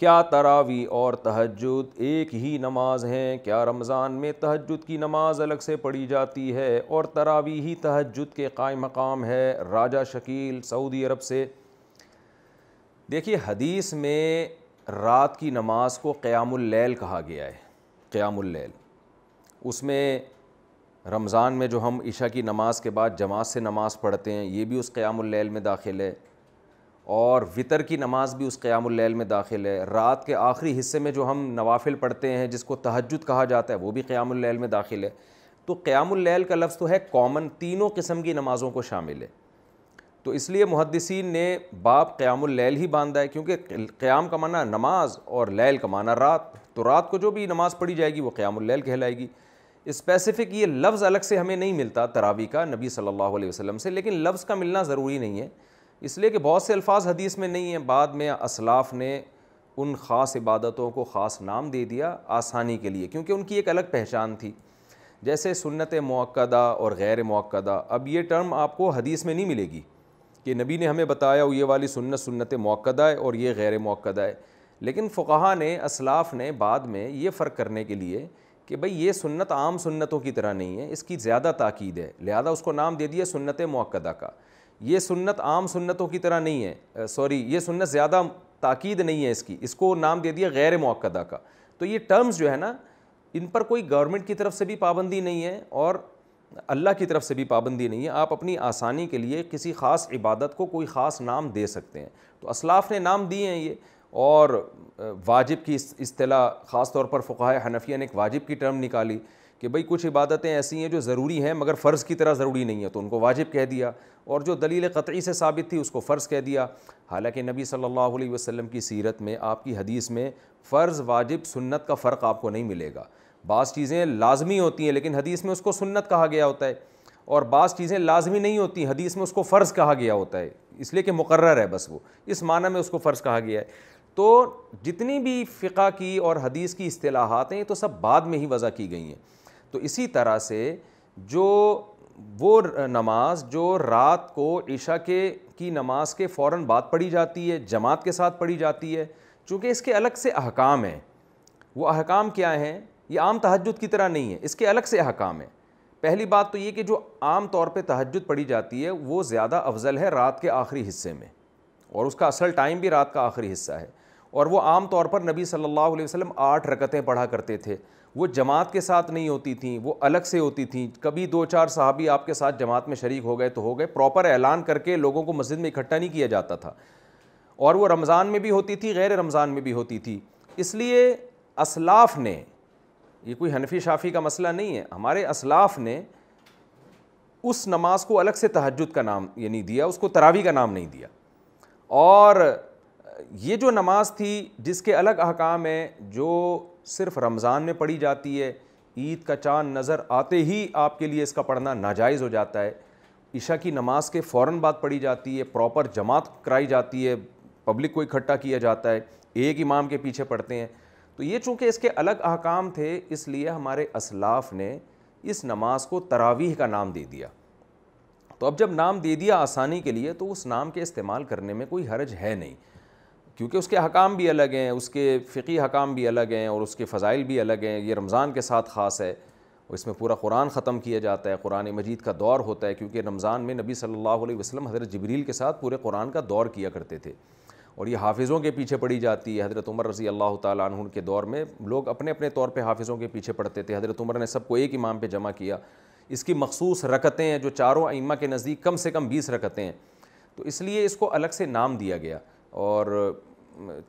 क्या तरावी और तहजद एक ही नमाज हैं क्या रमज़ान में तहजद की नमाज अलग से पढ़ी जाती है और तरावी ही तहजद के कायम मकाम है राजा शकील सऊदी अरब से देखिए हदीस में रात की नमाज को क़यामुल्लैल कहा गया है क़यामुल्लैल उसमें रमज़ान में जो हम ईशा की नमाज़ के बाद जमात से नमाज़ पढ़ते हैं ये भी उस क़यामुल्लैल में दाखिल है और वितर की नमाज़ भी उस क़्यामल में दाखिल है रात के आखिरी हिस्से में जो हम नवाफिल पढ़ते हैं जिसको तहजद कहा जाता है वो भी क़्यामल में दाखिल है तो क़्यामल का लफ्ज़ तो है कॉमन तीनों किस्म की नमाज़ों को शामिल है तो इसलिए मुहदसिन ने बाप क़्यामल ही बांधा है क्योंकि क़्याम का माना नमाज और लैल का माना रात तो रात को जो भी नमाज़ पढ़ी जाएगी वो क़्यामल कहलाएगी इस्पेसिफ़िक ये लफ्ज़ अलग से हमें नहीं मिलता तरावी का नबी सल्लल्लाहु अलैहि से लेकिन लफ्ज़ का मिलना ज़रूरी नहीं है इसलिए कि बहुत से अल्फाज हदीस में नहीं हैं बाद में असलाफ़ ने उन ख़ास इबादतों को ख़ास नाम दे दिया आसानी के लिए क्योंकि उनकी एक अलग पहचान थी जैसे सुन्नत मौक़दा और गैर मौक़दा अब ये टर्म आपको हदीस में नहीं मिलेगी कि नबी ने हमें बताया वो ये वाली सुन्नत सुन्नत मौक़दा है और ये गैर मौक़दा है लेकिन फ़ुहा ने असलाफ़ ने बाद में ये फ़र्क करने के लिए कि भाई ये सुन्नत आम सुन्नतों की तरह नहीं है इसकी ज़्यादा ताक़द है लिहाजा उसको नाम दे दिया सुन्नत मौक़दा का ये सुन्नत आम सुन्नतों की तरह नहीं है सॉरी ये सुन्नत ज़्यादा ताकीद नहीं है इसकी इसको नाम दे दिया गैर मौक़दा का तो ये टर्म्स जो है ना इन पर कोई गवर्नमेंट की तरफ से भी पाबंदी नहीं है और अल्लाह की तरफ से भी पाबंदी नहीं है आप अपनी आसानी के लिए किसी ख़ास इबादत को कोई ख़ास नाम दे सकते हैं तो असलाफ़ ने नाम दिए हैं ये और वाजिब की इस, इस्तला ख़ास तौर पर फ़ुकाह हनफिया ने एक वाजिब की टर्म निकाली कि भाई कुछ इबादतें ऐसी हैं जो ज़रूरी हैं मगर फ़र्ज़ की तरह ज़रूरी नहीं है तो उनको वाजिब कह दिया और जो दलील क़तई से साबित थी उसको फ़र्ज़ कह दिया हालांकि नबी सल्लल्लाहु अलैहि वसल्लम की सीरत में आपकी हदीस में फ़र्ज़ वाजिब सुन्नत का फ़र्क आपको नहीं मिलेगा बाज़ चीज़ें लाजमी होती हैं लेकिन हदीस में उसको सुन्नत कहा गया होता है और बाज़ चीज़ें लाजमी नहीं होती हदीस में उसको फ़र्ज़ कहा गया होता है इसलिए कि मुकर्र है बस वो इस माना में उसको फ़र्ज़ कहा गया है तो जितनी भी फ़िका की और हदीस की असलाहत हैं तो सब बाद में ही वज़ा की गई हैं तो इसी तरह से जो वो नमाज जो रात को ईशा के की नमाज के फ़ौर बाद पढ़ी जाती है जमात के साथ पढ़ी जाती है चूँकि इसके अलग से अहकाम हैं वो अहकाम क्या हैं ये आम तहजद की तरह नहीं है इसके अलग से अहकाम हैं पहली बात तो ये कि जो आम तौर पर तहजद पढ़ी जाती है वो ज़्यादा अफजल है रात के आखिरी हिस्से में और उसका असल टाइम भी रात का आखिरी हिस्सा है और वो आम तौर पर नबी सल्लल्लाहु अलैहि वसल्लम आठ रकतें पढ़ा करते थे वो जमात के साथ नहीं होती थी वो अलग से होती थी कभी दो चार साहबी आपके साथ जमात में शरीक हो गए तो हो गए प्रॉपर ऐलान करके लोगों को मस्जिद में इकट्ठा नहीं किया जाता था और वो रमज़ान में भी होती थी गैर रमज़ान में भी होती थी इसलिए असलाफ ने ये कोई हनफी शाफी का मसला नहीं है हमारे असलाफ ने उस नमाज को अलग से तहजद का नाम यानी दिया उसको तरावी का नाम नहीं दिया और ये जो नमाज़ थी जिसके अलग अहकाम हैं जो सिर्फ रमज़ान में पढ़ी जाती है ईद का चाँद नज़र आते ही आपके लिए इसका पढ़ना नाजायज़ हो जाता है ईशा की नमाज़ के फ़ौर बाद पढ़ी जाती है प्रॉपर जमात कराई जाती है पब्लिक को इकट्ठा किया जाता है एक इमाम के पीछे पढ़ते हैं तो ये चूँकि इसके अलग अहकाम थे इसलिए हमारे असलाफ़ ने इस नमाज को तरावीह का नाम दे दिया तो अब जब नाम दे दिया आसानी के लिए तो उस नाम के इस्तेमाल करने में कोई हर्ज है नहीं क्योंकि उसके हकाम भी अलग हैं उसके फ़िकी हकाम भी अलग हैं और उसके फ़ज़ाइल भी अलग हैं ये रमज़ान के साथ ख़ास है और इसमें पूरा कुरान ख़त्म किया जाता है कुरान मजीद का दौर होता है क्योंकि रमज़ान में नबी सल्लल्लाहु अलैहि वसल्लम हज़रत जबरील के साथ पूरे कुरान का दौर किया करते थे और ये हाफिज़ों के पीछे पड़ी जाती है हज़रत उमर रज़ी अल्लाह तन के दौर में लोग अपने अपने तौर पर हाफिज़ों के पीछे पढ़ते थे हज़रत उमर ने सबको एक इमाम पर जमा किया इसकी मखसूस रकतें हैं जो चारों आइमा के नज़दीक कम से कम बीस रकतें हैं तो इसलिए इसको अलग से नाम दिया गया और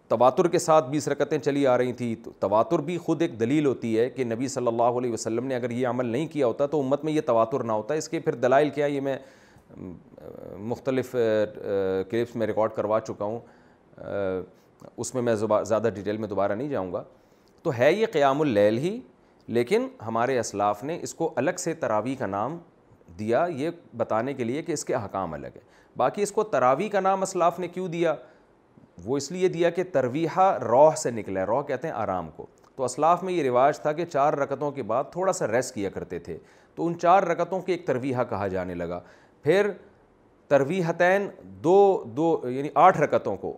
तवातुर के साथ बीस रकतें चली आ रही थी तो तवातुर भी ख़ुद एक दलील होती है कि नबी सल्लल्लाहु अलैहि वसल्लम ने अगर ये अमल नहीं किया होता तो उम्मत में ये तवातुर ना होता इसके फिर दलाइल क्या ये मैं मुख्तलिफ़ क्लिप्स में रिकॉर्ड करवा चुका हूँ उसमें मैं ज़्यादा डिटेल में दोबारा नहीं जाऊँगा तो है ये क़यामुल्लैल ही लेकिन हमारे असलाफ़ ने इसको अलग से तरावी का नाम दिया ये बताने के लिए कि इसके अहकाम अलग है बाकी इसको तरावी का नाम असलाफ़ ने क्यों दिया वो इसलिए दिया कि तरवीहा रौह से निकला है कहते हैं आराम को तो असलाफ में ये रिवाज था कि चार रकतों के बाद थोड़ा सा रेस्ट किया करते थे तो उन चार रकतों के एक तरवीहा कहा जाने लगा फिर तरवीहतैन दो दो यानी आठ रकतों को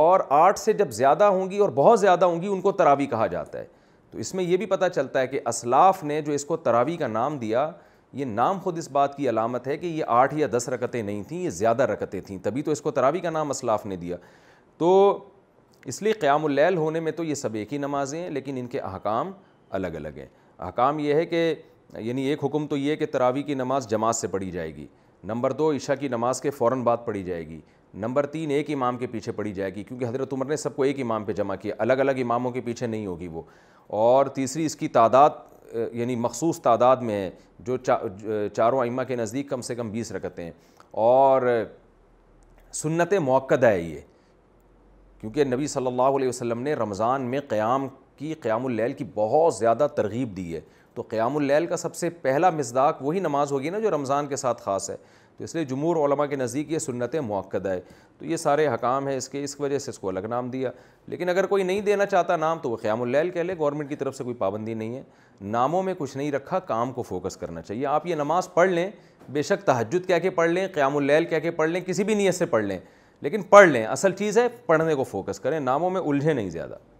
और आठ से जब ज़्यादा होंगी और बहुत ज़्यादा होंगी उनको तरावी कहा जाता है तो इसमें यह भी पता चलता है कि असलाफ ने जो इसको तरावी का नाम दिया ये नाम खुद इस बात की अलामत है कि ये आठ या दस रकतें नहीं थीं ये ज़्यादा रकतें थीं तभी तो इसको तरावी का नाम असलाफ ने दिया तो इसलिए क़्यामल होने में तो ये सब एक ही नमाज़ें हैं लेकिन इनके अहकाम अलग अलग हैं अहकाम ये है कि यानी एक हुक्म तो ये है कि तरावी की नमाज़ जमात से पढ़ी जाएगी नंबर दो ईशा की नमाज़ के फ़ौर बाद पढ़ी जाएगी नंबर तीन एक इमाम के पीछे पढ़ी जाएगी क्योंकि हज़रत उमर ने सबको एक इमाम पर जमा किया अलग अलग इमामों के पीछे नहीं होगी वो और तीसरी इसकी तादाद यानी मखसूस तादाद में है जो चा, चारों इमा के नज़दीक कम से कम बीस रखते हैं और सुन्नत मौक़दा है ये क्योंकि नबी सल्लल्लाहु अलैहि वसल्लम ने रमज़ान में क़्याम की क़्यामुल्लैल की बहुत ज़्यादा तरगीब दी है तो क़्यामुल्लैल का सबसे पहला मजदाक वही नमाज होगी ना जो रमज़ान के साथ ख़ास है तो इसलिए जमूर के नज़दीक ये सुन्नत मौक़द है तो ये सारे हकाम हैं इसके इस वजह से इसको अलग नाम दिया लेकिन अगर कोई नहीं देना चाहता नाम तो वह क़्यामुल्लैल कह ले गवर्नमेंट की तरफ से कोई पाबंदी नहीं है नामों में कुछ नहीं रखा काम को फोकस करना चाहिए आप ये नमाज़ पढ़ लें बेशक तहजद कह के पढ़ लें क़्यामुल्लैल कह के पढ़ लें किसी भी नीयत से पढ़ लें लेकिन पढ़ लें असल चीज़ है पढ़ने को फोकस करें नामों में उलझे नहीं ज़्यादा